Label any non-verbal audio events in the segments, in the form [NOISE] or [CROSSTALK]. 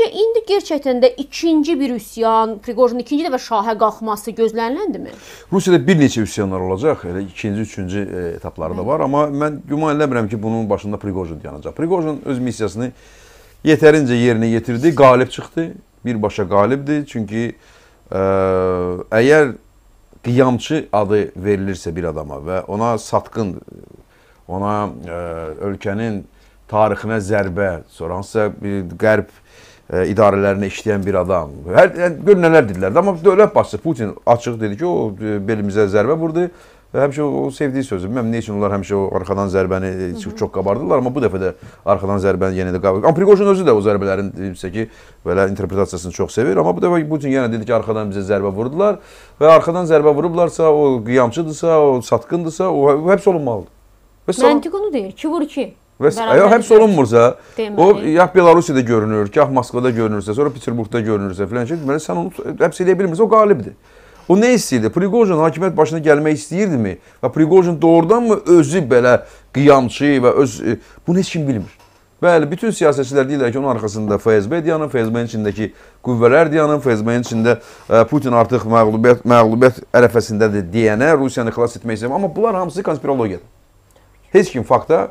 İndi gerçəkdən də ikinci bir üsyan, Priqojinin ikinci dəfə şahə qalxması gözləniləndimi? Rusiyada bir neçə üsyanlar olacaq, elə ikinci, üçüncü e, etapları da var, amma mən güman eləmirəm ki, bunun başında Priqojin dayanacaq. Priqojin öz missiyasını yetərincə yerinə yetirdi, qalib çıxdı, birbaşa qalibdir. Çünki ə, e, əgər qiyamçı adı verilirsə bir adama və ona satqın, ona ə, e, ölkənin tarixinə zərbə, sonra hansısa bir qərb e, idarələrinə işləyən bir adam. Hər yəni, gör nələr dedilər. Amma dövlət başçısı Putin açıq dedi ki, o e, belimizə zərbə vurdu. Və həmişə o sevdiyi sözü. Bilməm nə üçün onlar həmişə o arxadan zərbəni çox, e, çox qabardırlar, amma bu dəfə də arxadan zərbəni yenə də qabardı. Amma Priqoşin özü də o zərbələrin e, desə ki, belə interpretasiyasını çox sevir, amma bu dəfə Putin yenə dedi ki, arxadan bizə zərbə vurdular və arxadan zərbə vurublarsa, o qiyamçıdırsa, o satqındırsa, o hə, həbs olunmalıdır. Məntiq onu deyir, 2 vur 2. Və əgər həbs olunmursa, o ya Belarusiyada görünür, gah Moskvada görünürsə, sonra Peterburqda görünürsə filan şey, deməli sən onu həbs edə bilmirsən, o qalibdir. O nə istəyirdi? Priqojin hakimiyyət başına gəlmək istəyirdimi? Və Priqojin doğrudan mı özü belə qiyamçı və öz e, bunu heç kim bilmir. Bəli, bütün siyasətçilər deyirlər ki, onun arxasında FSB dayanır, FSB-nin içindəki qüvvələr dayanır, FSB-nin içində e, Putin artıq məğlubiyyət məğlubiyyət ərəfəsindədir deyənə Rusiyanı xilas etmək istəyir. Amma bunlar hamısı konspirologiyadır. Heç kim fakta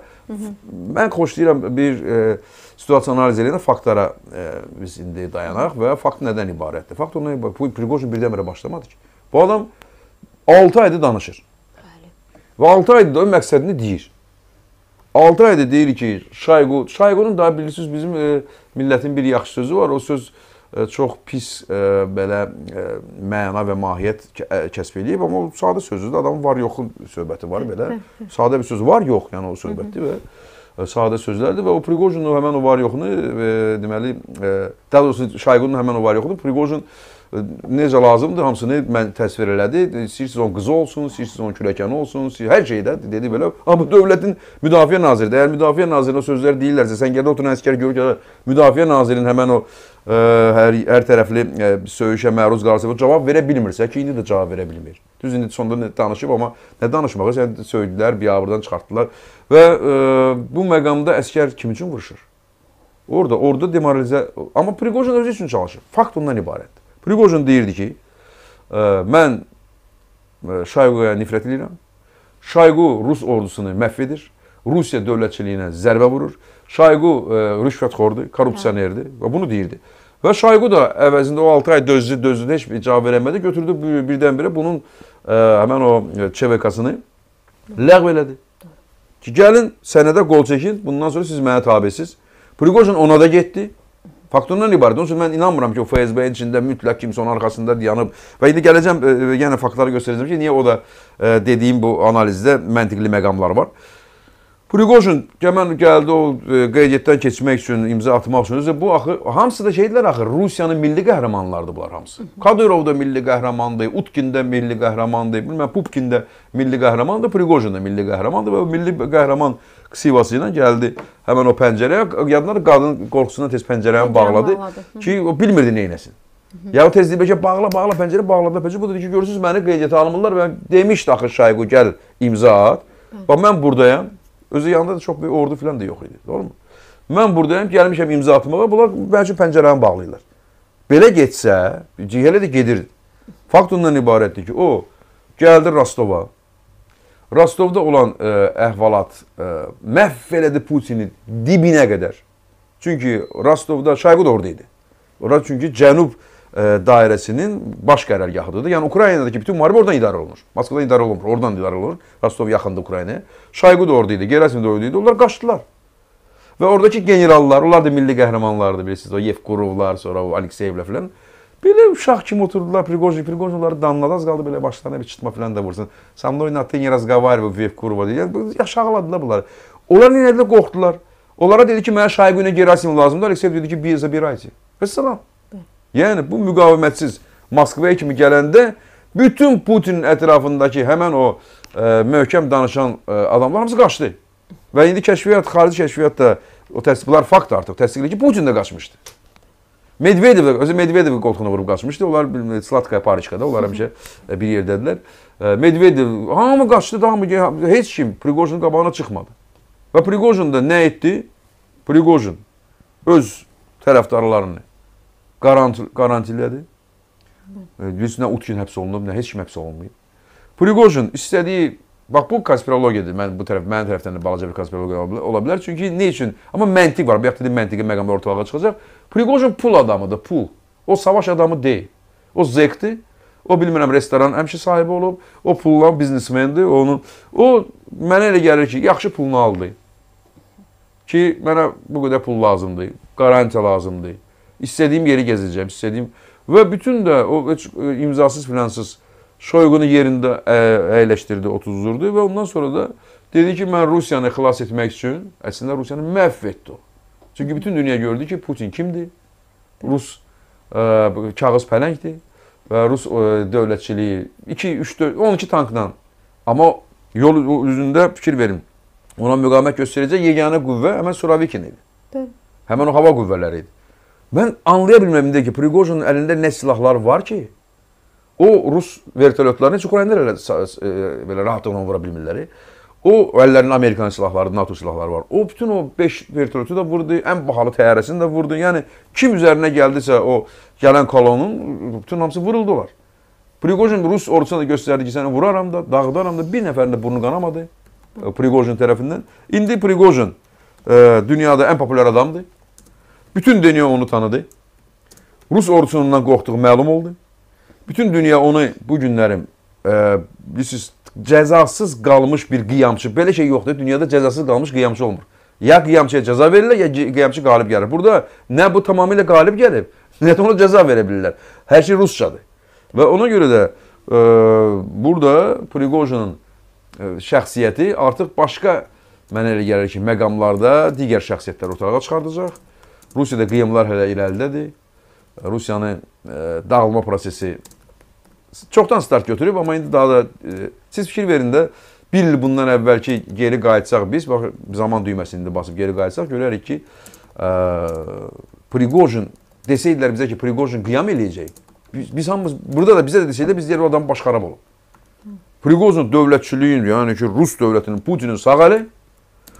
Mən xoşlayıram bir e, situasiya analiz edəndə faktlara e, biz indi dayanaq və fakt nədən ibarətdir? Fakt ondan ibarət. Priqojin birdən-birə başlamadı ki. Bu adam 6 aydır danışır. Bəli. Və 6 aydır da məqsədini deyir. 6 aydır deyir ki, Şayqo, Şayqonun da bilirsiniz bizim e, millətin bir yaxşı sözü var. O söz çox pis e, belə e, məna və mahiyyət e, kəsb eləyib, amma sadə sözdür də adamın var yoxu söhbəti var belə. Sadə bir söz var yox, yəni o söhbətdir və sadə sözlərdir və o Priqojinin o həmin o var yoxunu e, deməli, e, daha doğrusu Şayqunun həmin o var yoxunu Priqojin necə lazımdır hamısını mən təsvir elədi. İstəyirsiniz onun qızı olsun, istəyirsiniz onun kürəkəni olsun, hər şeydə dedi belə. Amma dövlətin müdafiə naziri, əgər müdafiə nazirinə sözlər deyirlərsə, sən gəl otur əsgər gör ki, müdafiə nazirinin həmin o hər, hər tərəfli e, söyüşə məruz qalırsa və cavab verə bilmirsə ki, indi də cavab verə bilmir. Düz indi sonda nə danışıb, amma nə danışmağa sən söydülər, biabırdan çıxartdılar və ə, e, bu məqamda əskər kim üçün vuruşur? Orda, orada demoralizə, amma Priqojin özü üçün çalışır. Fakt ondan ibarətdir. Priqojin deyirdi ki, ə, e, mən Şayqoya nifrət edirəm. Şayqo rus ordusunu məhv edir Rusiya dövlətçiliyinə zərbə vurur. Şayqu e, rüşvətxordur, korrupsionerdir və bunu deyirdi. Və Şayqu da əvəzində o 6 ay dözdü, dözdü, heç bir cavab verəmədi. Götürdü birdən-birə bunun e, həmən o ÇVK-sını ləğv elədi. Ki, gəlin sənədə qol çəkin, bundan sonra siz mənə tabisiz. Prigojin ona da getdi. Faktordan ibarət. Onun üçün mən inanmıram ki, o FSB-nin içində mütləq kimsə onun arxasında dayanıb. Və indi gələcəm, e, e yenə yəni faktları göstərəcəm ki, niyə o da e, dediyim bu analizdə məntiqli məqamlar var. E, Priqojin gəmən gəldi o e, qeydiyyatdan keçmək üçün, imza atmaq üçün. Özü bu axı hamısı da şeydilər axı. Rusiyanın milli qəhrəmanlarıdır bunlar hamısı. Kadyrov da milli qəhrəmandır, Utkin də milli qəhrəmandır, bilmən Pupkin də milli qəhrəmandır, Priqojin də milli qəhrəmandır və o milli qəhrəman sivası ilə gəldi həmin o pəncərəyə. Yadındadır qadın qorxusundan tez pəncərəni bağladı ki, o bilmirdi nə etsin. Ya o tez deyib ki, bağla, bağla pəncərə, bağladı pəncərə. Bu dedi ki, görürsüz məni qeydiyyata almırlar. Mən demişdi axı Şayqo gəl imza at. Bax mən burdayam. Özü yanında da çox böyük ordu filan da yox idi. Doğrumu? Mən buradayam, gəlmişəm imza atmağa. Bunlar mənim üçün pəncərəni bağlayırlar. Belə getsə, CHL də gedir. Fakt ondan ibarətdir ki, o gəldi Rostova. Rostovda olan ə, e, əhvalat ə, e, məhv elədi Putini dibinə qədər. Çünki Rostovda Şayqud orada idi. Ora çünki cənub E, dairəsinin baş qərargahıdır. Yəni Ukraynadakı bütün müharibə oradan idarə olunur. Moskvadan idarə olunmur, oradan idarə olunur. Rostov yaxındı Ukraynaya. Şayqu da orada idi, Gerasim də orada idi. Onlar qaçdılar. Və oradakı generallar, onlar da milli qəhrəmanlardı bilirsiniz. O Yevkurovlar, sonra o Alekseyevlər filan. Belə uşaq kimi oturdular, Priqojin, Priqojin onları damladı, az qaldı belə başlarına bir çıtma filan da vursun. Со мной на ты не разговаривай, Yevkurova deyə. Yəni, aşağıladılar bunları. Onlar nə edilər, qorxdular. Onlara dedi ki, mənə Şayqu ilə Gerasim lazımdır. Alekseyev dedi ki, bir zəbirayci. Və salam. Yəni bu müqavimətsiz Moskvaya kimi gələndə bütün Putinin ətrafındakı həmən o e, möhkəm danışan e, adamlar hamısı qaçdı. Və indi kəşfiyyat, xarici kəşfiyyat da o təsdiqlər fakt artıq təsdiqləyir ki, Putin də qaçmışdı. Medvedev də, özü Medvedev qoltuğuna vurub qaçmışdı. Onlar Slatkaya Pariçkada, onlar həmişə e, bir yerdədilər. E, Medvedev hamı qaçdı, hamı heç kim Priqojinin qabağına çıxmadı. Və Priqojin də nə etdi? Priqojin öz tərəfdarlarını Qarantil, qarantildədir. Bilirsən, Utkin həbs olunub, nə heç kim həbs olunmayıb. Prigojin istədiyi Bax bu konspirologiyadır. Mən bu tərəf mənim tərəfdən də balaca bir konspirologiya ola bilər. Çünki nə üçün? Amma məntiq var. Bayaq dedim məntiqi məqamda ortalığa çıxacaq. Priqojin pul adamıdır, pul. O savaş adamı deyil. O zekdir. O bilmirəm restoran həmişə sahibi olub. O pulla biznesmendir. Onun o mənə elə gəlir ki, yaxşı pulunu aldı. Ki mənə bu qədər pul lazımdır, qarantiya lazımdır. İstediğim yeri gezeceğim, istediğim ve bütün de o e, imzasız filansız Şoygun'u yerində əyləşdirdi, e, otuzdurdu və ondan sonra da dedi ki, mən Rusiyanı xilas etmək üçün əslində Rusiyanı məhv etdi o. Çünki bütün dünya gördü ki, Putin kimdir? Rus ə, e, kağız pələngdir və Rus ə, dövlətçiliyi 2 3 4 12 tankla amma yol üzündə fikir verin. Ona müqavimət göstərəcək yeganə qüvvə həmin Suravikin idi. Həmin o hava qüvvələri idi. Mən anlaya bilmirəm indi ki, Priqojinin əlində nə silahlar var ki, o rus vertolyotlarını heç Ukraynada elə belə rahatlıqla vura bilmirlər. O əllərində Amerikan silahları, NATO silahları var. O bütün o 5 vertolyotu da vurdu, ən bahalı təyyarəsini də vurdu. Yəni kim üzərinə gəldisə o gələn kolonun bütün hamısı vuruldular. Priqojin rus ordusuna da göstərdi ki, səni vuraram da, dağıdaram da, bir nəfərin də burnu qanamadı e, Priqojin tərəfindən. İndi Priqojin e, dünyada ən populyar adamdır. Bütün dünya onu tanıdı. Rus ordusundan qorxduğu məlum oldu. Bütün dünya onu bu günlərim e, bilirsiniz, cəzasız qalmış bir qiyamçı. Belə şey yoxdur. Dünyada cəzasız qalmış qiyamçı olmur. Ya qiyamçıya cəza verirlər, ya qiyamçı qalib gəlir. Burada nə bu tamamilə qalib gəlib, [LAUGHS] nə də ona cəza verə bilirlər. Hər şey ruscadır. Və ona görə də e, burada Prigojinin e, şəxsiyyəti artıq başqa mənə elə gəlir ki, məqamlarda digər şəxsiyyətlər ortalığa çıxardacaq. Rusiyada qiyamlar hələ irəlidədir. Rusiyanı e, dağılma prosesi çoxdan start götürüb, amma indi daha da e, siz fikir verin də bir il bundan əvvəlki geri qayıtsaq biz, bax zaman düyməsini indi basıb geri qayıtsaq görərik ki, e, Prigojin desəydilər bizə ki, Prigojin qiyam eləyəcək. Biz, biz hamımız burada da bizə də desəydilər biz deyir o adam baş xarab olub. Prigozin dövlətçiliyin, yəni ki, Rus dövlətinin, Putinin sağ əli,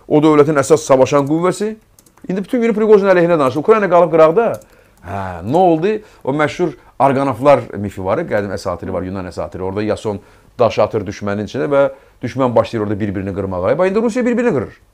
o dövlətin əsas savaşan qüvvəsi İndi bütün günü Priqojin əleyhinə danışır. Ukrayna qalıb qıraqda. Hə, nə oldu? O məşhur Arqanaflar mifi var, qədim əsatiri var, Yunan əsatiri. Orada Yason daş atır düşmənin içinə və düşmən başlayır orada bir-birini qırmağa. Və indi Rusiya bir-birini qırır.